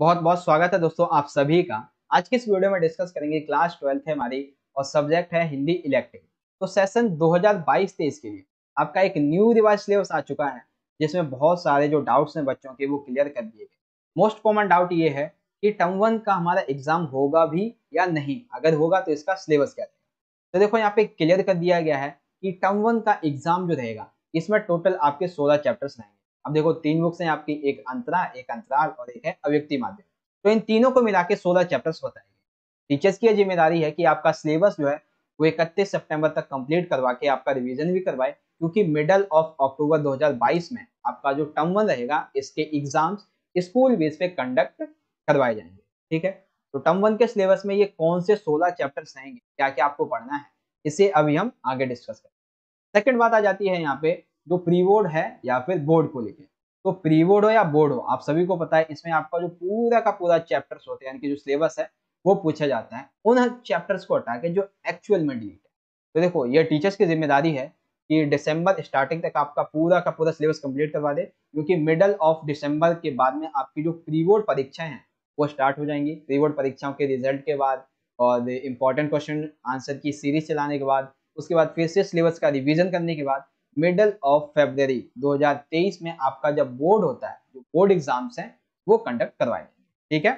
बहुत बहुत स्वागत है दोस्तों आप सभी का आज के इस वीडियो में डिस्कस करेंगे क्लास ट्वेल्थ है हमारी और सब्जेक्ट है हिंदी इलेक्टिव तो सेशन 2022-23 के लिए आपका एक न्यू रिवाइज सिलेबस आ चुका है जिसमें बहुत सारे जो डाउट्स हैं बच्चों के वो क्लियर कर दिए गए मोस्ट कॉमन डाउट ये है कि टर्म वन का हमारा एग्जाम होगा भी या नहीं अगर होगा तो इसका सिलेबस क्या रहेगा तो देखो यहाँ पे क्लियर कर दिया गया है कि टर्म वन का एग्जाम जो रहेगा इसमें टोटल आपके सोलह चैप्टर्स रहेंगे अब देखो तीन बुक्स हैं आपकी एक अंतरा एक अंतराल और एक है अव्यक्ति माध्यम तो इन तीनों को मिला के सोलह चैप्टर्स बताएंगे टीचर्स की जिम्मेदारी है कि आपका सिलेबस जो है वो इकतीस सेप्टेम्बर तक कम्प्लीट करवा के आपका रिविजन भी करवाए क्योंकि मिडल ऑफ अक्टूबर दो में आपका जो टर्म वन रहेगा इसके एग्जाम्स स्कूल बेस पे कंडक्ट करवाए जाएंगे ठीक है तो टर्म वन के सिलेबस में ये कौन से सोलह चैप्टर्स रहेंगे क्या क्या आपको पढ़ना है इसे अभी हम आगे डिस्कस करें सेकेंड बात आ जाती है यहाँ पे जो प्री बोर्ड है या फिर बोर्ड को लेके तो प्री बोर्ड हो या बोर्ड हो आप सभी को पता है इसमें आपका जो पूरा का पूरा चैप्टर्स होते हैं यानी कि जो सिलेबस है वो पूछा जाता है उन चैप्टर्स को हटा के जो एक्चुअल में डिलीट है तो देखो ये टीचर्स की जिम्मेदारी है कि दिसंबर स्टार्टिंग तक आपका पूरा का पूरा सिलेबस कंप्लीट करवा दे क्योंकि मिडल ऑफ दिसंबर के बाद में आपकी जो प्री बोर्ड परीक्षाएं हैं वो स्टार्ट हो जाएंगी प्री बोर्ड परीक्षाओं के रिजल्ट के बाद और इंपॉर्टेंट क्वेश्चन आंसर की सीरीज चलाने के बाद उसके बाद फिर से सिलेबस का रिविजन करने के बाद मिडल ऑफ फेब्रवरी 2023 में आपका जब बोर्ड होता है जो बोर्ड एग्जाम्स हैं वो कंडक्ट करवाए ठीक है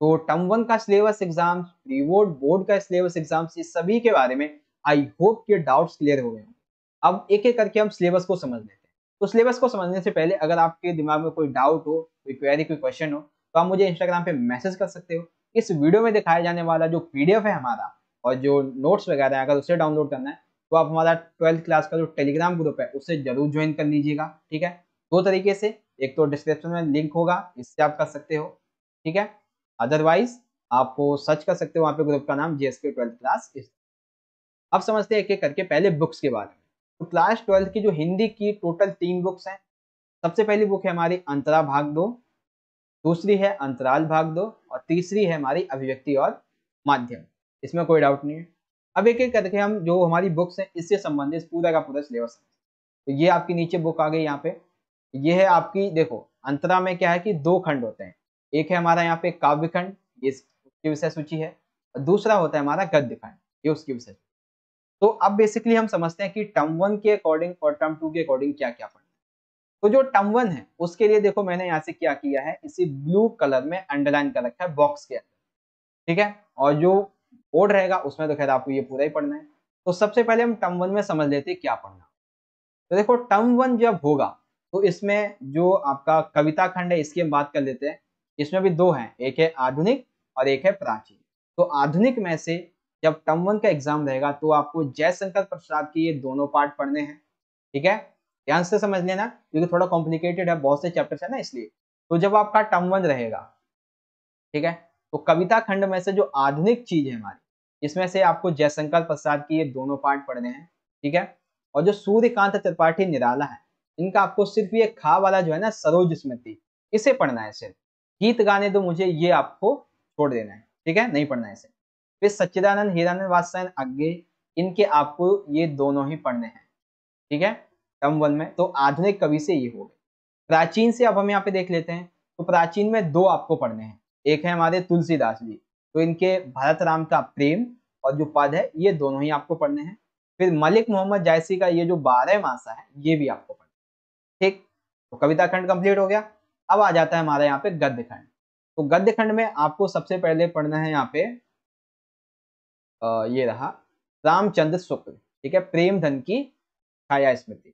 तो टर्म वन का syllabus exam pre board board का सिलेबस एग्जाम ये सभी के बारे में आई होप के डाउट्स क्लियर हो गए अब एक एक करके हम सिलेबस को समझ लेते हैं तो सिलेबस को समझने से पहले अगर आपके दिमाग में कोई डाउट हो कोई क्वेरी कोई क्वेश्चन हो तो आप मुझे इंस्टाग्राम पे मैसेज कर सकते हो इस वीडियो में दिखाया जाने वाला जो पीडीएफ है हमारा और जो नोट्स वगैरह है अगर उसे डाउनलोड करना है तो आप हमारा ट्वेल्थ क्लास का जो टेलीग्राम ग्रुप है उसे जरूर ज्वाइन कर लीजिएगा ठीक है दो तरीके से एक तो डिस्क्रिप्शन में लिंक होगा इससे आप कर सकते हो ठीक है अदरवाइज आप सर्च कर सकते हो वहाँ पे ग्रुप का नाम जीएसके ट्वेल्थ क्लास अब समझते हैं एक एक करके पहले बुक्स के बारे में तो क्लास ट्वेल्थ की जो हिंदी की टोटल तीन बुक्स हैं सबसे पहली बुक है हमारी अंतरा भाग दो दूसरी है अंतराल भाग दो और तीसरी है हमारी अभिव्यक्ति और माध्यम इसमें कोई डाउट नहीं है अब एक एक करके हम जो हमारी बुक्स हैं इससे संबंधित पूरा का पूरा सिलेबस तो ये आपकी नीचे बुक आ गई यहाँ पे ये है आपकी देखो अंतरा में क्या है कि दो खंड होते हैं एक है हमारा यहाँ पे काव्य खंड ये उसकी विषय सूची है और दूसरा होता है हमारा गद्य खंड ये उसकी विषय तो अब बेसिकली हम समझते हैं कि टर्म वन के अकॉर्डिंग और टर्म टू के अकॉर्डिंग क्या क्या पढ़ना तो जो टर्म वन है उसके लिए देखो मैंने यहाँ से क्या किया है इसी ब्लू कलर में अंडरलाइन कर रखा है बॉक्स के अंदर ठीक है और जो कोड रहेगा उसमें तो खैर आपको ये पूरा ही पढ़ना है तो सबसे पहले हम टर्म वन में समझ लेते हैं क्या पढ़ना तो देखो टर्म वन जब होगा तो इसमें जो आपका कविता खंड है इसकी हम बात कर लेते हैं इसमें भी दो हैं एक है आधुनिक और एक है प्राचीन तो आधुनिक में से जब टर्म वन का एग्जाम रहेगा तो आपको जयशंकर प्रसाद के ये दोनों पार्ट पढ़ने हैं ठीक है ध्यान से समझ लेना क्योंकि थोड़ा कॉम्प्लिकेटेड है बहुत से चैप्टर्स है ना इसलिए तो जब आपका टर्म वन रहेगा ठीक है तो कविता खंड में से जो आधुनिक चीज है हमारी इसमें से आपको जयशंकर प्रसाद की ये दोनों पार्ट पढ़ने हैं ठीक है और जो सूर्यकांत त्रिपाठी निराला है इनका आपको सिर्फ ये खा वाला जो है ना सरोज स्मृति इसे पढ़ना है सिर्फ गीत गाने तो मुझे ये आपको छोड़ देना है ठीक है नहीं पढ़ना है इसे फिर सच्चिदानंद हीरानंद वात्सायन अज्ञे इनके आपको ये दोनों ही पढ़ने हैं ठीक है टर्म वन में तो आधुनिक कवि से ये हो गए प्राचीन से अब हम यहाँ पे देख लेते हैं तो प्राचीन में दो आपको पढ़ने हैं एक है हमारे तुलसीदास जी तो इनके भरत राम का प्रेम और जो पद है ये दोनों ही आपको पढ़ने हैं फिर मलिक मोहम्मद जायसी का ये जो बारह मासा है ये भी आपको पढ़ना है ठीक तो कविता खंड कंप्लीट हो गया अब आ जाता है हमारा यहाँ पे गद्य खंड तो गद्य खंड में आपको सबसे पहले पढ़ना है यहाँ पे आ, ये रहा रामचंद्र शुक्ल ठीक है प्रेम धन की छाया स्मृति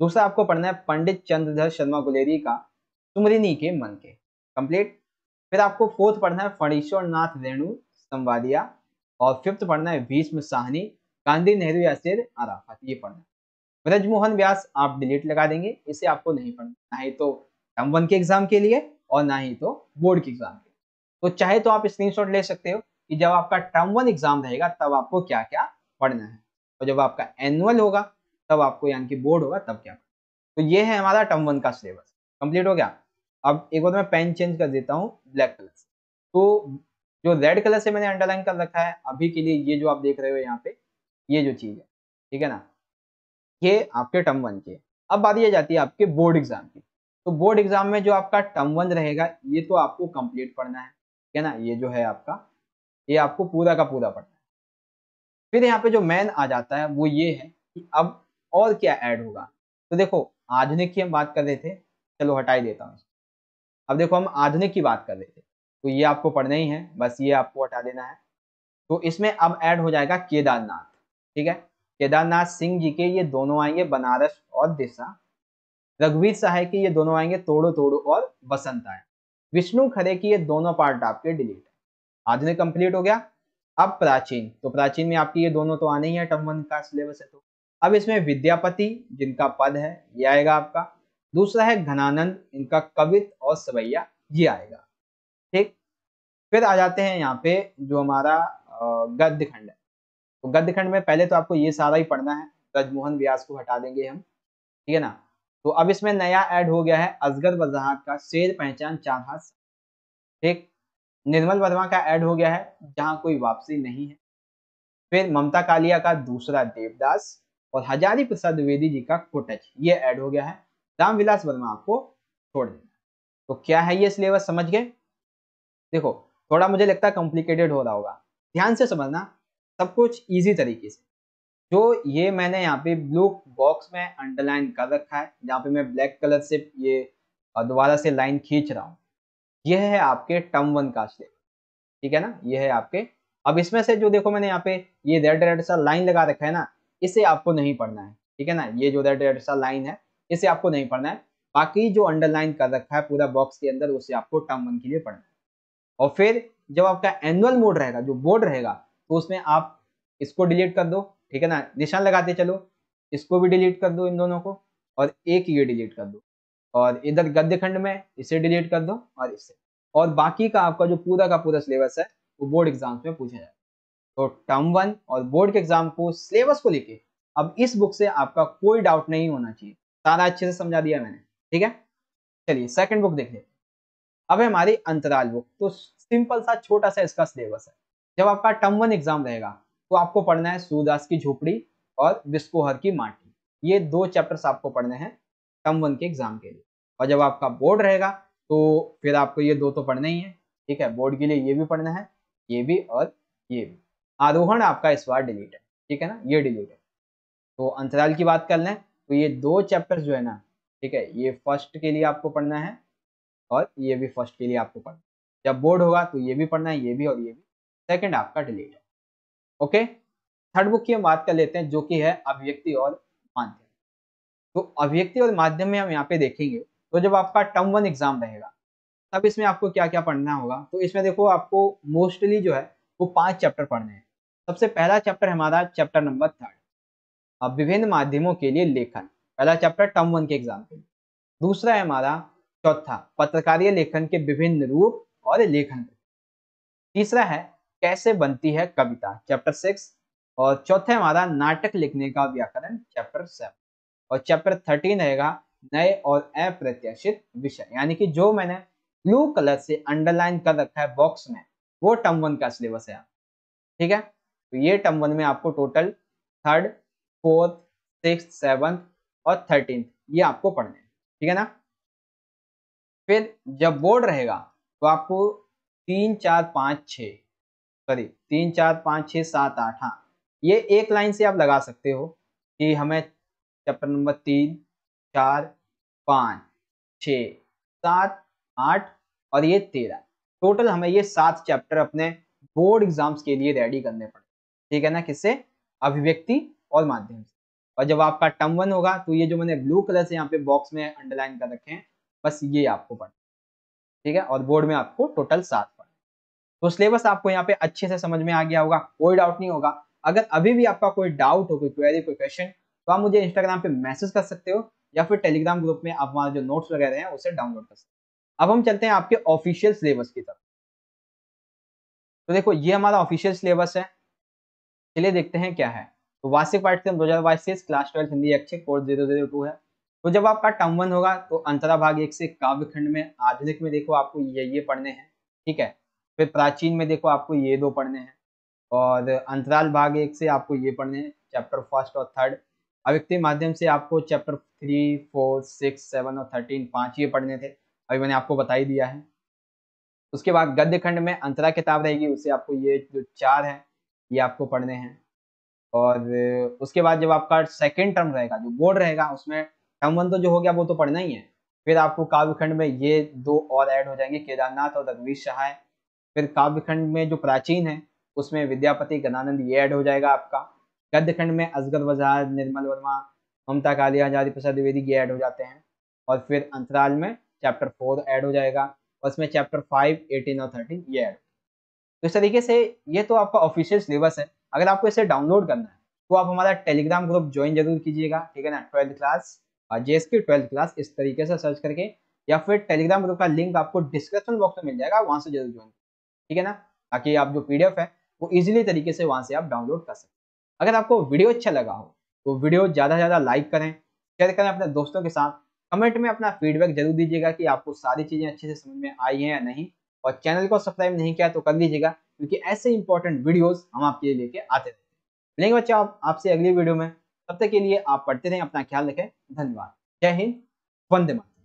दूसरा आपको पढ़ना है पंडित चंद्रधर शर्मा गुलेरी का सुमरिनी के मन के कंप्लीट फिर आपको फोर्थ पढ़ना है फणीश्वर नाथ रेणु संवादिया और फिफ्थ पढ़ना है भीष्म साहनी गांधी नेहरू यासिर आराफत ये पढ़ना है ब्रजमोहन व्यास आप डिलीट लगा देंगे इसे आपको नहीं पढ़ना ना ही तो एम वन के एग्जाम के लिए और ना ही तो बोर्ड के एग्जाम के लिए तो चाहे तो आप स्क्रीनशॉट ले सकते हो कि जब आपका टर्म वन एग्जाम रहेगा तब आपको क्या क्या पढ़ना है और जब आपका एनुअल होगा तब आपको यानी कि बोर्ड होगा तब क्या तो ये है हमारा टर्म वन का सिलेबस कंप्लीट हो गया अब एक बार मैं पेन चेंज कर देता हूँ ब्लैक कलर से तो जो रेड कलर से मैंने अंडरलाइन कर रखा है अभी के लिए ये जो आप देख रहे हो यहाँ पे ये जो चीज़ है ठीक है ना ये आपके टर्म वन के अब बात यह जाती है आपके बोर्ड एग्जाम की तो बोर्ड एग्जाम में जो आपका टर्म वन रहेगा ये तो आपको कंप्लीट पढ़ना है ठीक है ना ये जो है आपका ये आपको पूरा का पूरा पढ़ना है फिर यहाँ पे जो मैन आ जाता है वो ये है कि अब और क्या ऐड होगा तो देखो आधुनिक की हम बात कर रहे थे चलो हटाई देता हूँ अब देखो हम आधुनिक की बात कर रहे थे तो ये आपको पढ़ना ही है बस ये आपको हटा देना है तो इसमें अब ऐड हो जाएगा केदारनाथ ठीक है केदारनाथ सिंह जी के ये दोनों आएंगे बनारस और दिशा रघुवीर सहाय के ये दोनों आएंगे तोड़ो तोड़ो और बसंत आए विष्णु खरे की ये दोनों पार्ट आपके डिलीट है आधुनिक कंप्लीट हो गया अब प्राचीन तो प्राचीन में आपकी ये दोनों तो आने ही है टर्म का सिलेबस है तो अब इसमें विद्यापति जिनका पद है ये आएगा आपका दूसरा है घनानंद इनका कवित और सवैया ये आएगा ठीक फिर आ जाते हैं यहाँ पे जो हमारा गद्य खंड है तो गद्य खंड में पहले तो आपको ये सारा ही पढ़ना है ब्रजमोहन व्यास को हटा देंगे हम ठीक है ना तो अब इसमें नया ऐड हो गया है असगर वजाहत का शेर पहचान चार हाथ ठीक निर्मल वर्मा का ऐड हो गया है जहाँ कोई वापसी नहीं है फिर ममता कालिया का दूसरा देवदास और हजारी प्रसाद द्विवेदी जी का कोटच ये ऐड हो गया है रामविलास वर्मा आपको छोड़ देना तो क्या है ये सिलेबस समझ गए देखो थोड़ा मुझे लगता है कॉम्प्लिकेटेड हो रहा होगा ध्यान से समझना सब कुछ ईजी तरीके से जो ये मैंने यहाँ पे ब्लू बॉक्स में अंडरलाइन कर रखा है जहाँ पे मैं ब्लैक कलर से ये दोबारा से लाइन खींच रहा हूँ यह है आपके टर्म वन का सिलेबस ठीक है ना यह है आपके अब इसमें से जो देखो मैंने यहाँ पे ये रेड रेड सा लाइन लगा रखा है ना इसे आपको नहीं पढ़ना है ठीक है ना ये जो रेड रेड सा लाइन है इसे आपको नहीं पढ़ना है बाकी जो अंडरलाइन कर रखा है पूरा बॉक्स के अंदर उसे आपको टर्म वन के लिए पढ़ना है और फिर जब आपका एनुअल मोड रहेगा जो बोर्ड रहेगा तो उसमें आप इसको डिलीट कर दो ठीक है ना निशान लगाते चलो इसको भी डिलीट कर दो इन दोनों को और एक ये डिलीट कर दो और इधर गद्य खंड में इसे डिलीट कर दो और इसे और बाकी का आपका जो पूरा का पूरा सिलेबस है वो बोर्ड एग्जाम्स में पूछा जाए तो टर्म वन और बोर्ड के एग्जाम को सिलेबस को लेके अब इस बुक से आपका कोई डाउट नहीं होना चाहिए सारा अच्छे से समझा दिया मैंने ठीक है चलिए सेकंड बुक देख लेते अब है हमारी अंतराल बुक तो सिंपल सा छोटा सा इसका सिलेबस है जब आपका टर्म वन एग्जाम रहेगा तो आपको पढ़ना है सूरदास की झोपड़ी और विस्कोहर की माटी ये दो चैप्टर्स आपको पढ़ने हैं टर्म वन के एग्जाम के लिए और जब आपका बोर्ड रहेगा तो फिर आपको ये दो तो पढ़ना ही है ठीक है बोर्ड के लिए ये भी पढ़ना है ये भी और ये भी आरोहण आपका इस बार डिलीट है ठीक है ना ये डिलीट है तो अंतराल की बात कर लें तो ये दो चैप्टर जो है ना ठीक है ये फर्स्ट के लिए आपको पढ़ना है और ये भी फर्स्ट के लिए आपको पढ़ना है जब बोर्ड होगा तो ये भी पढ़ना है ये भी और ये भी सेकेंड आपका डिलीट है ओके थर्ड बुक की हम बात कर लेते हैं जो कि है अभिव्यक्ति और माध्यम तो अभिव्यक्ति और माध्यम में हम यहाँ पे देखेंगे तो जब आपका टर्म वन एग्जाम रहेगा तब इसमें आपको क्या क्या पढ़ना होगा तो इसमें देखो आपको मोस्टली जो है वो पांच चैप्टर पढ़ने हैं सबसे पहला चैप्टर हमारा चैप्टर नंबर थर्ड विभिन्न माध्यमों के लिए लेखन पहला चैप्टर टर्म वन के एग्जाम्पल दूसरा है हमारा चौथा पत्रकारीय लेखन के विभिन्न रूप और लेखन तीसरा है कैसे बनती है कविता चैप्टर सिक्स और चौथे हमारा नाटक लिखने का व्याकरण चैप्टर सेवन और चैप्टर थर्टीन रहेगा नए और अप्रत्याशित विषय यानी कि जो मैंने ब्लू कलर से अंडरलाइन कर रखा है बॉक्स में वो टर्म वन का सिलेबस है ठीक है तो ये टर्म वन में आपको total third fourth six seventh और थर्टींथ ये आपको पढ़ने हैं ठीक है ना फिर जब बोर्ड रहेगा तो आपको तीन चार पाँच छ सॉरी तीन चार पाँच छः सात आठ हाँ ये एक लाइन से आप लगा सकते हो कि हमें चैप्टर नंबर तीन चार पाँच छ सात आठ और ये तेरह टोटल हमें ये सात चैप्टर अपने बोर्ड एग्जाम्स के लिए रेडी करने पड़े ठीक है ना किससे अभिव्यक्ति और माध्यम से और जब आपका टर्म वन होगा तो ये जो मैंने ब्लू कलर से यहाँ पे बॉक्स में अंडरलाइन कर रखे हैं बस ये आपको पढ़ना ठीक है और बोर्ड में आपको टोटल सात पढ़ना तो सिलेबस आपको यहाँ पे अच्छे से समझ में आ गया होगा कोई डाउट नहीं होगा अगर अभी भी आपका कोई डाउट हो कोई क्वेरी कोई क्वेश्चन तो आप मुझे इंस्टाग्राम पे मैसेज कर सकते हो या फिर टेलीग्राम ग्रुप में आप हमारे जो नोट्स वगैरह हैं उसे डाउनलोड कर सकते हो अब हम चलते हैं आपके ऑफिशियल सिलेबस की तरफ तो देखो ये हमारा ऑफिशियल सिलेबस है चलिए देखते हैं क्या है तो वार्षिक पाठ्यक्रम दो हजार बाईस क्लास ट्वेल्थ हिंदी अच्छे कोर्स जीरो जीरो टू है तो जब आपका टर्म वन होगा तो अंतरा भाग एक से काव्य खंड में आधुनिक में देखो आपको ये ये पढ़ने हैं ठीक है फिर प्राचीन में देखो आपको ये दो पढ़ने हैं और अंतराल भाग एक से आपको ये पढ़ने हैं चैप्टर फर्स्ट और थर्ड अभिव्यक्ति माध्यम से आपको chapter three four six seven और थर्टीन पाँच ये पढ़ने थे अभी मैंने आपको बता ही दिया है उसके बाद गद्य खंड में अंतरा किताब रहेगी उसे आपको ये जो चार है ये आपको पढ़ने हैं और उसके बाद जब आपका सेकेंड टर्म रहेगा जो बोर्ड रहेगा उसमें टर्म वन तो जो हो गया वो तो पढ़ना ही है फिर आपको काव्यखंड में ये दो और ऐड हो जाएंगे केदारनाथ और दगवीश शाह फिर काव्यखंड में जो प्राचीन है उसमें विद्यापति गणानंद ये ऐड हो जाएगा आपका गद्यखंड में असगर वजार निर्मल वर्मा ममता काली आजादी प्रसाद द्विवेदी ये ऐड हो जाते हैं और फिर अंतराल में चैप्टर फोर ऐड हो जाएगा और इसमें चैप्टर फाइव एटीन और थर्टीन ये ऐड तो इस तरीके से ये तो आपका ऑफिशियल सिलेबस है अगर आपको इसे डाउनलोड करना है तो आप हमारा टेलीग्राम ग्रुप ज्वाइन जरूर कीजिएगा ठीक है ना twelfth class JSP twelfth class इस तरीके से सर्च करके या फिर टेलीग्राम ग्रुप का लिंक आपको डिस्क्रिप्शन बॉक्स में मिल जाएगा वहां से जरूर ज्वाइन ठीक है ना ताकि आप जो पी है वो ईजिली तरीके से वहाँ से आप डाउनलोड कर सकते अगर आपको वीडियो अच्छा लगा हो तो वीडियो ज़्यादा से ज़्यादा लाइक करें शेयर करें अपने दोस्तों के साथ कमेंट में अपना फीडबैक जरूर दीजिएगा कि आपको सारी चीज़ें अच्छे से समझ में आई हैं या नहीं और चैनल को सब्सक्राइब नहीं किया तो कर लीजिएगा क्योंकि ऐसे इंपॉर्टेंट वीडियोस हम आपके लिए लेके आते रहते हैं बच्चे आप आपसे अगले वीडियो में तब तक के लिए आप पढ़ते रहें अपना ख्याल रखें धन्यवाद जय हिंद वंदे मातरम